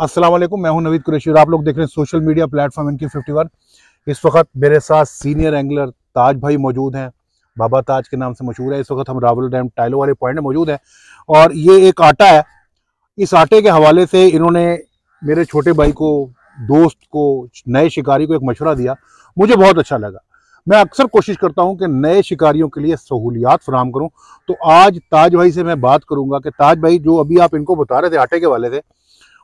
अस्सलाम वालेकुम मैं हूं नवीद कुरेशी और आप लोग देख रहे हैं सोशल मीडिया प्लेटफॉर्म इनकी फिफ्टी वन इस वक्त मेरे साथ सीनियर एंगलर ताज भाई मौजूद हैं बाबा ताज के नाम से मशहूर है इस वक्त हम रावल डैम टाइलो वाले पॉइंट में मौजूद हैं और ये एक आटा है इस आटे के हवाले से इन्होंने मेरे छोटे भाई को दोस्त को नए शिकारी को एक मशवरा दिया मुझे बहुत अच्छा लगा मैं अक्सर कोशिश करता हूं कि नए शिकारियों के लिए सहूलियात फ्राहम करूं तो आज ताज भाई से मैं बात करूंगा कि ताज भाई जो अभी आप इनको बता रहे थे आटे के वाले से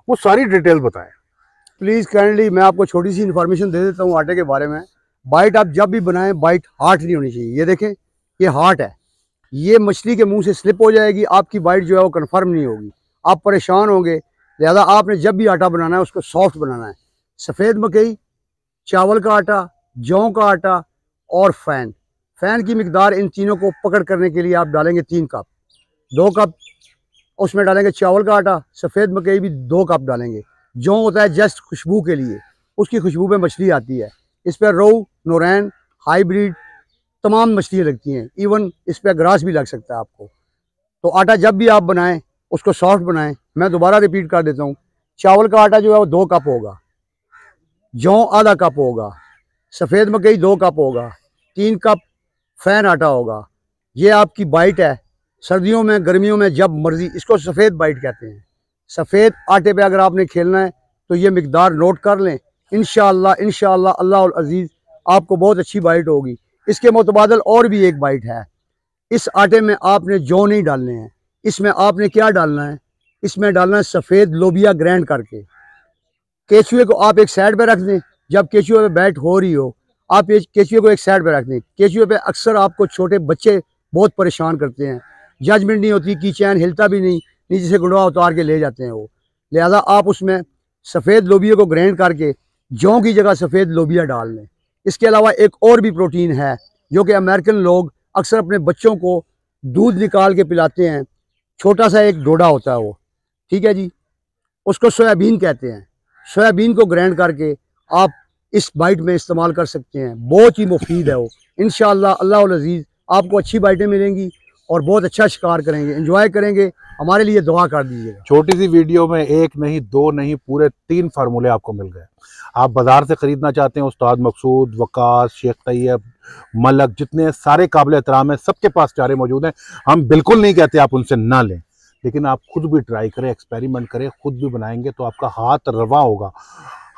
वो सारी डिटेल बताएं प्लीज़ काइंडली मैं आपको छोटी सी इन्फॉर्मेशन दे देता हूँ आटे के बारे में बाइट आप जब भी बनाएं बाइट हार्ट नहीं होनी चाहिए ये देखें ये हार्ट है ये मछली के मुंह से स्लिप हो जाएगी आपकी बाइट जो है वो कंफर्म नहीं होगी आप परेशान होंगे लिहाजा आपने जब भी आटा बनाना है उसको सॉफ्ट बनाना है सफ़ेद मकई चावल का आटा जौ का आटा और फ़ैन फ़ैन की मकदार इन तीनों को पकड़ करने के लिए आप डालेंगे तीन कप दो कप उसमें डालेंगे चावल का आटा सफ़ेद मकई भी दो कप डालेंगे जो होता है जस्ट खुशबू के लिए उसकी खुशबू में मछली आती है इस पर रोहू नौरैन हाईब्रिड तमाम मछलियाँ लगती हैं इवन इस पर ग्रास भी लग सकता है आपको तो आटा जब भी आप बनाएं उसको सॉफ्ट बनाएं मैं दोबारा रिपीट कर देता हूँ चावल का आटा जो है वो दो कप होगा जौ आधा कप होगा सफ़ेद मकई दो कप होगा तीन कप फैन आटा होगा ये आपकी बाइट है सर्दियों में गर्मियों में जब मर्जी इसको सफ़ेद बाइट कहते हैं सफ़ेद आटे पे अगर आपने खेलना है तो ये मकदार नोट कर लें इन अल्लाह अजीज आपको बहुत अच्छी बाइट होगी इसके मुतबादल और भी एक बाइट है इस आटे में आपने जौ नहीं डालने हैं इसमें आपने क्या डालना है इसमें डालना है सफ़ेद लोबिया ग्रैंड करके केचुए को आप एक साइड पर रख दें जब केचुए पे बैट हो रही हो आप केचुए को एक साइड पर रख दें केचुए पे अक्सर आपको छोटे बच्चे बहुत परेशान करते हैं जजमेंट नहीं होती की चैन हिलता भी नहीं नीचे से गुंडवा उतार के ले जाते हैं वो लिहाजा आप उसमें सफ़ेद लोबिया को ग्रैंड करके जौ की जगह सफ़ेद लोबिया डाल लें इसके अलावा एक और भी प्रोटीन है जो कि अमेरिकन लोग अक्सर अपने बच्चों को दूध निकाल के पिलाते हैं छोटा सा एक डोडा होता है वो ठीक है जी उसको सोयाबीन कहते हैं सोयाबीन को ग्रैंड करके आप इस बाइट में इस्तेमाल कर सकते हैं बहुत ही मुफीद है वो इन अल्लाह अजीज़ आपको अच्छी बाइटें मिलेंगी और बहुत अच्छा शिकार करेंगे इंजॉय करेंगे हमारे लिए दुआ कर दीजिएगा छोटी सी वीडियो में एक नहीं दो नहीं पूरे तीन फार्मूले आपको मिल गए आप बाज़ार से ख़रीदना चाहते हैं उस्ताद मकसूद वकास शेख तैयब मलक जितने सारे काबिल एहतराम हैं सबके पास चारे मौजूद हैं हम बिल्कुल नहीं कहते आप उनसे ना लें लेकिन आप खुद भी ट्राई करें एक्सपेरिमेंट करें खुद भी बनाएंगे तो आपका हाथ रवा होगा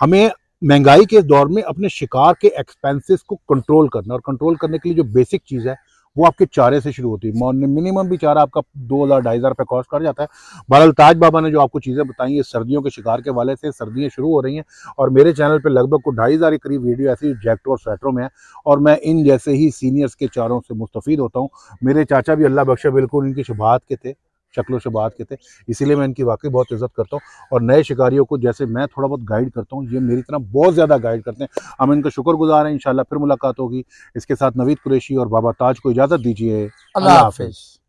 हमें महंगाई के दौर में अपने शिकार के एक्सपेंसिस को कंट्रोल करना और कंट्रोल करने के लिए जो बेसिक चीज़ है वो आपके चारे से शुरू होती है मिनिमम भी चारा आपका दो हज़ार ढाई हज़ार रुपये कॉस्ट कर जाता है बहरहाल ताज बाबा ने जो आपको चीज़ें बताई ये सर्दियों के शिकार के वाले से सर्दियाँ शुरू हो रही हैं और मेरे चैनल पर लगभग को ढाई हज़ार के करीब वीडियो ऐसी जैकटों और स्वेटरों में है और मैं इन जैसे ही सीनियर्स के चारों से मुस्तफ़ होता हूँ मेरे चाचा भी अल्लाह बख्शा बिल्कुल इनकी शुभात के थे शक्लों से बात के थे इसीलिए मैं इनकी वाकई बहुत इज्जत करता हूँ और नए शिकारियों को जैसे मैं थोड़ा बहुत गाइड करता हूँ ये मेरी तरह बहुत ज़्यादा गाइड करते हैं हम इनका शुक्रगुजार हैं इंशाल्लाह फिर मुलाकात होगी इसके साथ नवीद कुरेशी और बाबा ताज को इजाज़त दीजिए अल्लाह हाफिज़